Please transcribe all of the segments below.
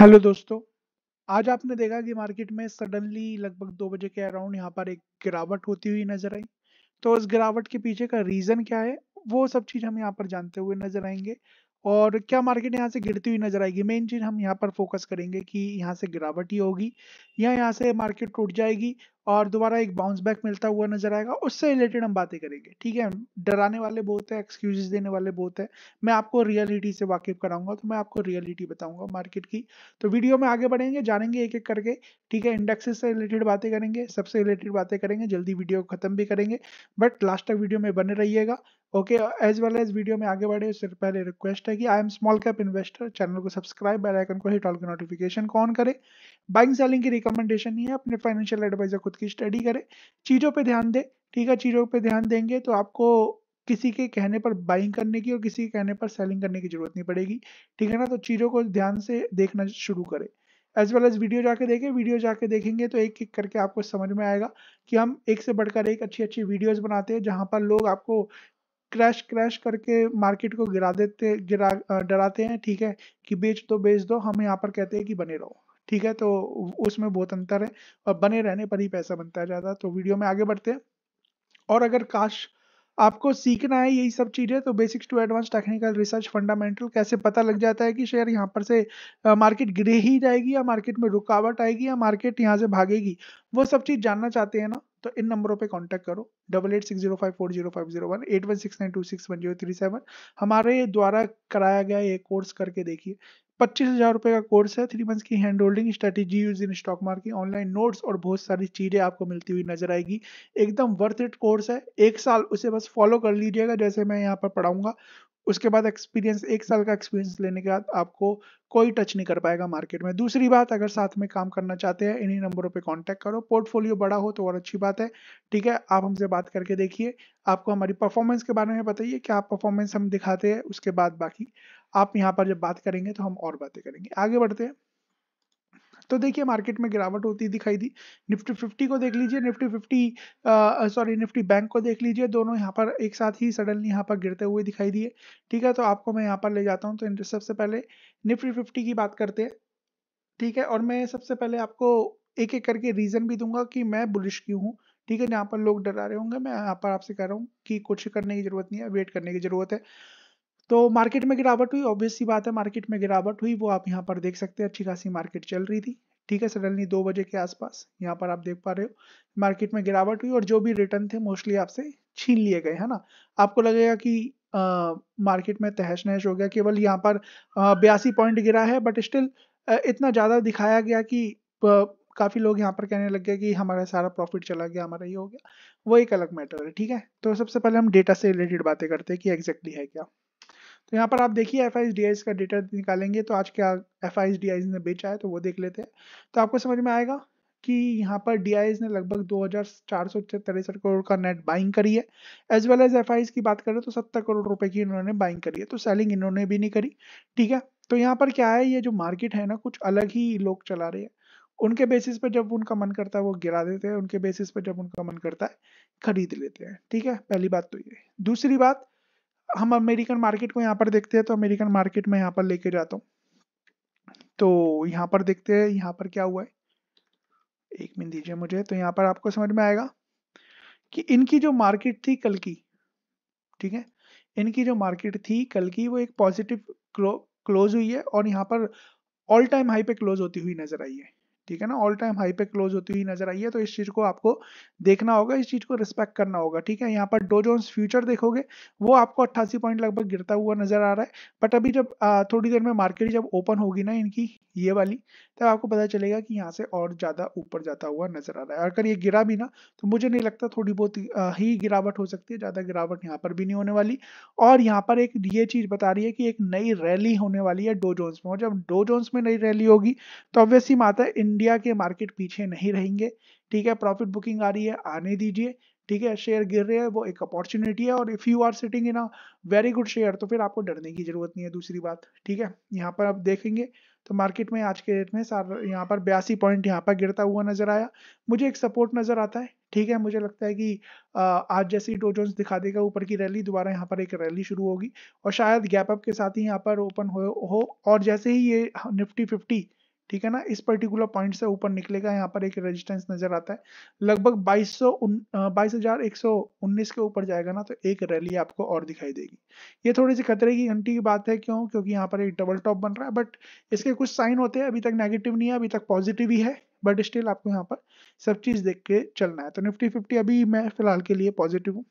hello दोस्तों आज आपने देखा कि मार्केट में सडनली लगभग दो बजे के अराउंड यहाँ पर एक गिरावट होती हुई नजर आई तो उस गिरावट के पीछे का रीजन क्या है वो सब चीज हम यहाँ पर जानते हुए नजर आएंगे और क्या मार्केट यहाँ से गिरती हुई नजर आएगी मेन चीज हम यहाँ पर फोकस करेंगे कि यहाँ से गिरावट ही होगी या यहाँ से मार्केट टूट जाएगी और दोबारा एक बाउंस बैक मिलता हुआ नजर आएगा उससे रिलेटेड हम बातें करेंगे ठीक है डराने वाले बहुत है एक्सक्यूजेस देने वाले बहुत है मैं आपको रियलिटी से वाकिफ कराऊंगा तो मैं आपको रियलिटी बताऊंगा मार्केट की तो वीडियो में आगे बढ़ेंगे जानेंगे एक एक करके ठीक है इंडेक्सेस से रिलेटेड बातें करेंगे सबसे रिलेटेड बातें करेंगे जल्दी वीडियो को खत्म भी करेंगे बट लास्ट तक वीडियो में बने रहिएगा okay as well as video में आगे बढ़े उससे पहले रिक्वेस्ट है कि I am small cap investor channel को सब्सक्राइब बेल आइकन को हिट ऑल का नोटिफिकेशन को ऑन करें बाइंग सेलिंग की रिकमेंडेशन नहीं है अपने फाइनेंशियल एडवाइजर खुद की स्टडी करें चीज़ों पर ध्यान दें ठीक है चीज़ों पर ध्यान देंगे तो आपको किसी के कहने पर बाइंग करने की और किसी के कहने पर सेलिंग करने की जरूरत नहीं पड़ेगी ठीक है ना तो चीज़ों को ध्यान से देखना शुरू करें एज वेल एज वीडियो जाके देखें वीडियो जाके देखेंगे तो एक एक करके आपको समझ में आएगा कि हम एक से बढ़कर एक अच्छी अच्छी वीडियोस बनाते हैं जहां पर लोग आपको क्रैश क्रैश करके मार्केट को गिरा देते गिरा डराते हैं ठीक है कि बेच दो बेच दो हम यहाँ पर कहते हैं कि बने रहो ठीक है तो उसमें बहुत अंतर है और बने रहने पर ही पैसा बनता है ज़्यादा तो वीडियो में आगे बढ़ते हैं और अगर काश आपको सीखना है यही सब चीज़ें तो basics to advance technical research fundamental कैसे पता लग जाता है कि शेयर यहाँ पर से मार्केट गिरे ही जाएगी या मार्केट में रुकावट आएगी या मार्केट यहाँ से भागेगी वो सब चीज़ जानना चाहते हैं ना तो इन नंबरों पे कांटेक्ट करो double eight six zero five four zero five zero one eight one six nine two six one zero three seven हमारे द्वारा कराया गया ये कोर्स करके देखिए पच्चीस हजार रुपए का कोर्स है थ्री मंथ्स की hand holding strategy use in stock market online notes और बहुत सारी चीजें आपको मिलती हुई नजर आएगी एकदम वर्थ इट कोर्स है एक साल उसे बस फॉलो कर लीजिएगा जैसे मैं यहाँ पर पढ़ाऊंगा उसके बाद एक्सपीरियंस एक साल का एक्सपीरियंस लेने के बाद आपको कोई टच नहीं कर पाएगा मार्केट में दूसरी बात अगर साथ में काम करना चाहते हैं इन्हीं नंबरों पे कांटेक्ट करो पोर्टफोलियो बड़ा हो तो और अच्छी बात है ठीक है आप हमसे बात करके देखिए आपको हमारी परफॉर्मेंस के बारे में बताइए क्या परफॉर्मेंस हम दिखाते हैं उसके बाद बाकी आप यहाँ पर जब बात करेंगे तो हम और बातें करेंगे आगे बढ़ते हैं तो देखिए मार्केट में गिरावट होती दिखाई दी निफ्टी फिफ्टी को देख लीजिए Nifty fifty sorry Nifty bank को देख लीजिए दोनों यहाँ पर एक साथ ही सडनली यहाँ पर गिरते हुए दिखाई दिए ठीक है तो आपको मैं यहाँ पर ले जाता हूँ तो सबसे पहले निफ्टी फिफ्टी की बात करते हैं ठीक है और मैं सबसे पहले आपको एक एक करके रीज़न भी दूंगा कि मैं बुलिश क्यों हूँ ठीक है यहाँ पर लोग डरा रहे होंगे मैं यहाँ पर आपसे कह रहा हूँ कि कुछ करने की जरूरत नहीं है वेट करने की जरूरत है तो मार्केट में गिरावट हुई ऑब्वियस बात है मार्केट में गिरावट हुई वो आप यहाँ पर देख सकते हैं अच्छी खासी मार्केट चल रही थी ठीक है सडनली दो बजे के आसपास यहाँ पर आप देख पा रहे हो मार्केट में गिरावट हुई और जो भी रिटर्न थे मोस्टली आपसे छीन लिए गए है ना आपको लगेगा कि मार्केट में तहस नहस हो गया केवल यहाँ पर बयासी पॉइंट गिरा है बट स्टिल इतना ज़्यादा दिखाया गया कि काफ़ी लोग यहाँ पर कहने लग गए कि हमारा सारा प्रॉफिट चला गया हमारा ये हो गया वो एक अलग मैटर है ठीक है तो सबसे पहले हम डेटा से रिलेटेड बातें करते हैं कि एग्जैक्टली है क्या तो यहाँ पर आप देखिए एफ आई का डेटा निकालेंगे तो आज क्या एफ आई ने बेचा है तो वो देख लेते हैं तो आपको समझ में आएगा कि यहाँ पर डी ने लगभग दो हजार करोड़ का नेट बाइंग करी है एज वेल एज एफ की बात करें तो सत्तर करोड़ रुपए की इन्होंने बाइंग करी है तो सेलिंग इन्होंने भी नहीं करी ठीक है तो यहाँ पर क्या है ये जो मार्केट है ना कुछ अलग ही लोग चला रहे हैं उनके बेसिस पे जब उनका मन करता है वो गिरा देते हैं उनके बेसिस पर जब उनका मन करता है खरीद लेते हैं ठीक है पहली बात तो ये दूसरी बात हम अमेरिकन मार्केट को यहाँ पर देखते हैं तो अमेरिकन मार्केट में यहाँ पर लेके जाता हूँ तो यहाँ पर देखते हैं यहाँ पर क्या हुआ है एक मिनट दीजिए मुझे तो यहाँ पर आपको समझ में आएगा कि इनकी जो मार्केट थी कल की ठीक है इनकी जो मार्केट थी कल की वो एक पॉजिटिव क्लोज हुई है और यहाँ पर ऑल टाइम हाई पे क्लोज होती हुई नजर आई है ठीक है ना ऑल टाइम हाई पे क्लोज होती हुई नजर आई है तो इस चीज को आपको देखना होगा इस चीज को रिस्पेक्ट करना होगा ठीक है यहाँ पर डो जोन्स फ्यूचर देखोगे वो आपको अट्ठासी पॉइंट लगभग गिरता हुआ नजर आ रहा है बट अभी जब थोड़ी देर में मार्केट जब ओपन होगी ना इनकी ये वाली तब आपको पता चलेगा कि यहाँ से और ज्यादा ऊपर जाता हुआ नजर आ रहा है अगर ये गिरा भी ना तो मुझे नहीं लगता थोड़ी बहुत ही गिरावट हो सकती है ज्यादा गिरावट यहाँ पर भी नहीं होने वाली और यहाँ पर एक ये चीज बता रही है कि एक नई रैली होने वाली है डो जोन्स में और जब डो जोन्स में नई रैली होगी तो ऑब्वियसली माता इन इंडिया के मार्केट पीछे नहीं रहेंगे ठीक है प्रॉफिट बुकिंग आ रही है आने दीजिए ठीक है शेयर गिर रहे हैं वो एक अपॉर्चुनिटी है और if you are sitting in a very good share तो फिर आपको डरने की जरूरत नहीं है दूसरी बात ठीक है यहाँ पर आप देखेंगे तो मार्केट में आज के रेट में सार यहाँ पर बयासी पॉइंट यहाँ पर गिरता हुआ नजर आया मुझे एक सपोर्ट नजर आता है ठीक है मुझे लगता है कि आज जैसे ही डोजोन्स दिखा देगा ऊपर की रैली दोबारा यहाँ पर एक रैली शुरू होगी और शायद गैप अप के साथ ही यहाँ पर ओपन हो, हो और जैसे ही ये निफ्टी फिफ्टी ठीक है ना इस पर्टिकुलर पॉइंट से ऊपर निकलेगा यहाँ पर एक रेजिस्टेंस नजर आता है लगभग बाईस के ऊपर जाएगा ना तो एक रैली आपको और दिखाई देगी ये थोड़ी सी खतरे की घंटी की बात है क्यों क्योंकि यहाँ पर एक डबल टॉप बन रहा है बट इसके कुछ साइन होते हैं अभी तक नेगेटिव नहीं है अभी तक पॉजिटिव ही है बट स्टिल आपको यहाँ पर सब चीज देख के चलना है तो निफ्टी फिफ्टी अभी मैं फिलहाल के लिए पॉजिटिव हूँ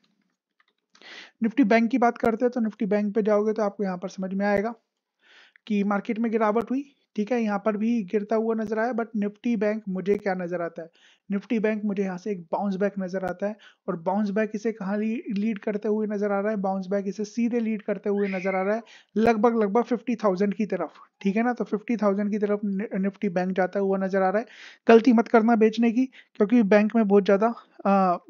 निफ्टी बैंक की बात करते हैं तो निफ्टी बैंक पे जाओगे तो आपको यहाँ पर समझ में आएगा कि मार्केट में गिरावट हुई ठीक है यहाँ पर भी गिरता हुआ नजर आया बट निफ्टी बैंक मुझे क्या नजर आता है निफ्टी बैंक मुझे यहाँ से एक बाउंस बैक नजर आता है और बाउंस बैक इसे कहाँ लीड करते हुए नजर आ रहा है बाउंस बैक इसे सीधे लीड करते हुए नजर आ रहा है लगभग लगभग फिफ्टी थाउजेंड की तरफ ठीक है ना तो फिफ्टी थाउजेंड की तरफ निफ्टी बैंक जाता हुआ नजर आ रहा है गलती मत करना बेचने की क्योंकि बैंक में बहुत ज्यादा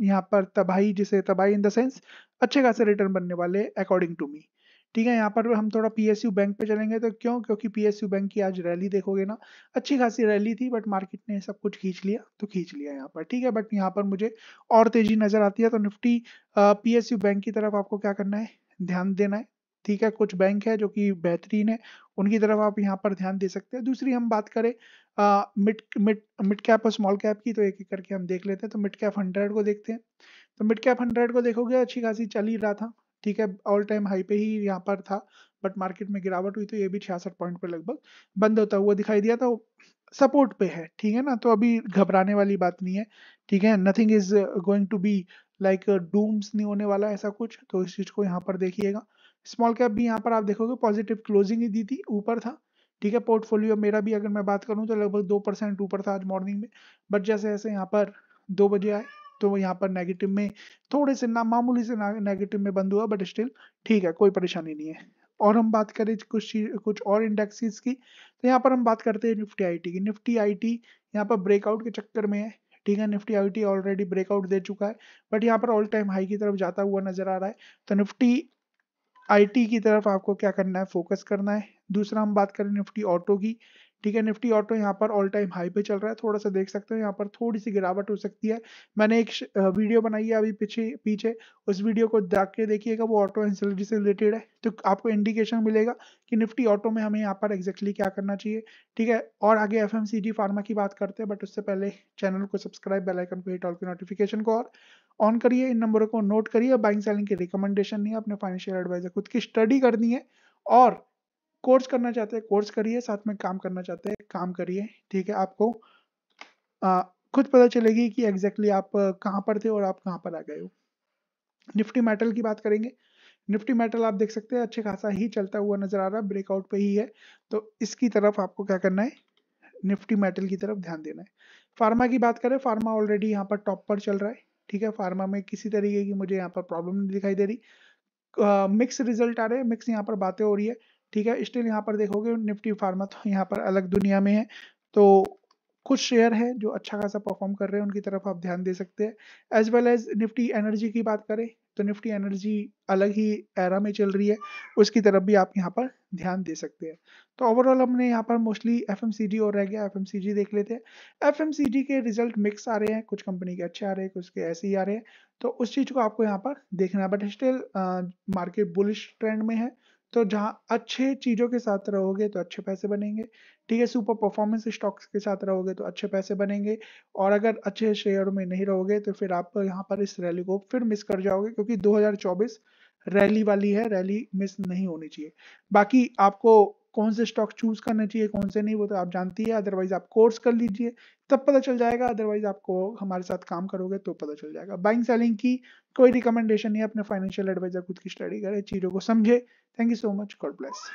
यहाँ पर तबाही जिसे तबाही इन द सेंस अच्छे खासे रिटर्न बनने वाले अकॉर्डिंग टू मी ठीक है यहाँ पर हम थोड़ा पीएसयू बैंक पे चलेंगे तो क्यों क्योंकि पीएसयू बैंक की आज रैली देखोगे ना अच्छी खासी रैली थी बट मार्केट ने सब कुछ खींच लिया तो खींच लिया यहाँ पर ठीक है बट यहाँ पर मुझे और तेजी नजर आती है तो निफ्टी पीएसयू बैंक की तरफ आपको क्या करना है ध्यान देना है ठीक है कुछ बैंक है जो कि बेहतरीन है उनकी तरफ आप यहाँ पर ध्यान दे सकते हैं दूसरी हम बात करें मिड मिड मिड कैप और स्मॉल कैप की तो एक एक करके हम देख लेते हैं तो मिड कैप हंड्रेड को देखते हैं तो मिड कैप हंड्रेड को देखोगे अच्छी खासी चल ही रहा था ठीक है ऑल टाइम हाई पे ही यहाँ पर था बट मार्केट में गिरावट हुई तो ये भी छियासठ पॉइंट पे लगभग बंद होता हुआ दिखाई दिया था तो सपोर्ट पे है ठीक है ना तो अभी घबराने वाली बात नहीं है ठीक है nothing is going to be like dooms नहीं होने वाला ऐसा कुछ तो इस चीज को यहाँ पर देखिएगा स्मॉल कैप भी यहाँ पर आप देखोगे पॉजिटिव क्लोजिंग ही दी थी ऊपर था ठीक है पोर्टफोलियो मेरा भी अगर मैं बात करूँ तो लगभग दो परसेंट ऊपर था आज मॉर्निंग में बट जैसे जैसे यहाँ पर दो बजे आए तो यहाँ पर नेगेटिव में थोड़े से ना मामूली से नेगेटिव में बंद हुआ बट स्टिल ठीक है कोई परेशानी नहीं है और हम बात करें कुछ कुछ और इंडेक्सेस की तो यहाँ पर हम बात करते हैं निफ्टी आईटी की निफ्टी आईटी यहाँ पर ब्रेकआउट के चक्कर में है ठीक है निफ्टी आई ऑलरेडी ब्रेकआउट दे चुका है बट यहाँ पर ऑल टाइम हाई की तरफ जाता हुआ नजर आ रहा है तो निफ्टी आईटी की तरफ आपको क्या करना है फोकस करना है दूसरा हम बात करें निफ्टी ऑटो की ठीक है निफ्टी ऑटो यहाँ पर ऑल टाइम हाई पे चल रहा है थोड़ा सा देख सकते हो यहाँ पर थोड़ी सी गिरावट हो सकती है मैंने एक वीडियो बनाई है अभी पीछे पीछे उस वीडियो को के देखिएगा वो ऑटो एंसिलरी से रिलेटेड है तो आपको इंडिकेशन मिलेगा कि निफ्टी ऑटो में हमें यहाँ पर एग्जैक्टली क्या करना चाहिए ठीक है और आगे एफ फार्मा की बात करते हैं बट उससे पहले चैनल को सब्सक्राइब बेलाइकन को हिट ऑल की नोटिफिकेशन को और ऑन करिए इन नंबरों को नोट करिए बाइंग सेलिंग की रिकमेंडेशन नहीं है अपने फाइनेंशियल एडवाइजर खुद की स्टडी करनी है और कोर्स करना चाहते हैं कोर्स करिए साथ में काम करना चाहते हैं काम करिए ठीक है आपको आ, खुद पता चलेगी कि एग्जैक्टली exactly आप कहाँ पर थे और आप कहाँ पर आ गए हो निफ्टी मेटल की बात करेंगे निफ्टी मेटल आप देख सकते हैं अच्छे खासा ही चलता हुआ नजर आ रहा है ब्रेकआउट पे ही है तो इसकी तरफ आपको क्या करना है निफ्टी मेटल की तरफ ध्यान देना है फार्मा की बात करें फार्मा ऑलरेडी यहाँ पर टॉप पर चल रहा है ठीक है फार्मा में किसी तरीके की मुझे यहाँ पर प्रॉब्लम नहीं दिखाई दे रही मिक्स uh, रिजल्ट आ रहे हैं मिक्स यहाँ पर बातें हो रही है ठीक है स्टिल यहाँ पर देखोगे निफ्टी फार्मा तो यहाँ पर अलग दुनिया में है तो कुछ शेयर है जो अच्छा खासा परफॉर्म कर रहे हैं उनकी तरफ आप ध्यान दे सकते हैं as well as Nifty energy की बात करें तो निफ्टी एनर्जी अलग ही एरा में चल रही है उसकी तरफ भी आप यहाँ पर ध्यान दे सकते हैं तो ओवरऑल हमने यहाँ पर मोस्टली एफ और रह गया एफ देख लेते हैं एफ के रिजल्ट मिक्स आ रहे हैं कुछ कंपनी के अच्छे आ रहे हैं कुछ के ऐसे ही आ रहे हैं तो उस चीज़ को आपको यहाँ पर देखना है but still market bullish trend में है तो जहाँ अच्छे चीज़ों के साथ रहोगे तो अच्छे पैसे बनेंगे ठीक है सुपर परफॉर्मेंस स्टॉक्स के साथ रहोगे तो अच्छे पैसे बनेंगे और अगर अच्छे शेयर में नहीं रहोगे तो फिर आप यहाँ पर इस रैली को फिर मिस कर जाओगे क्योंकि 2024 रैली वाली है रैली मिस नहीं होनी चाहिए बाकी आपको कौन से स्टॉक चूज करने चाहिए कौन से नहीं वो तो आप जानती है अदरवाइज आप कोर्स कर लीजिए तब पता चल जाएगा अदरवाइज आपको हमारे साथ काम करोगे तो पता चल जाएगा बाइंग सेलिंग की कोई रिकमेंडेशन नहीं अपने फाइनेंशियल एडवाइजर खुद की स्टडी करे चीज़ों को समझे thank you so much God bless